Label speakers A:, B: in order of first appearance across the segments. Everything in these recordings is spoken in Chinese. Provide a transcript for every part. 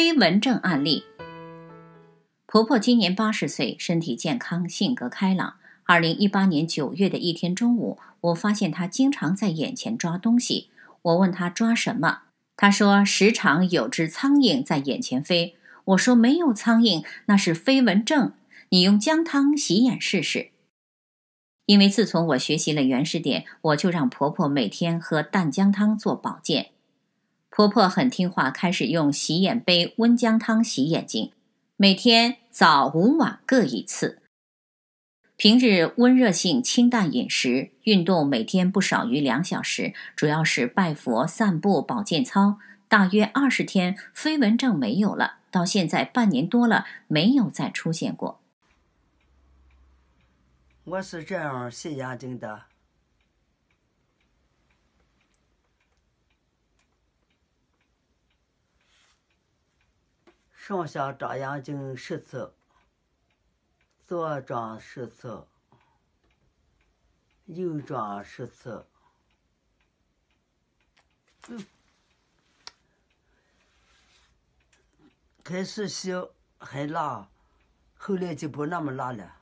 A: 飞蚊症案例。婆婆今年八十岁，身体健康，性格开朗。二零一八年九月的一天中午，我发现她经常在眼前抓东西。我问她抓什么，她说时常有只苍蝇在眼前飞。我说没有苍蝇，那是飞蚊症。你用姜汤洗眼试试。因为自从我学习了原始点，我就让婆婆每天喝淡姜汤做保健。婆婆很听话，开始用洗眼杯温姜汤洗眼睛，每天早、午、晚各一次。平日温热性清淡饮食，运动每天不少于两小时，主要是拜佛、散步、保健操。大约二十天，飞蚊症没有了，到现在半年多了，没有再出现过。
B: 我是这样洗眼睛的。上下眨眼睛十次，左转十次，右转十次。开始洗很辣，后来就不那么辣了。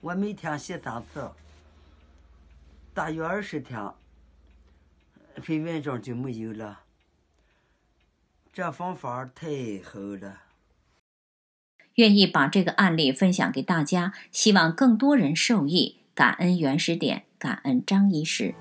B: 我每天洗三次，大约二十天，黑眼圈就没有了。这方法太好了，
A: 愿意把这个案例分享给大家，希望更多人受益。感恩原始点，感恩张医师。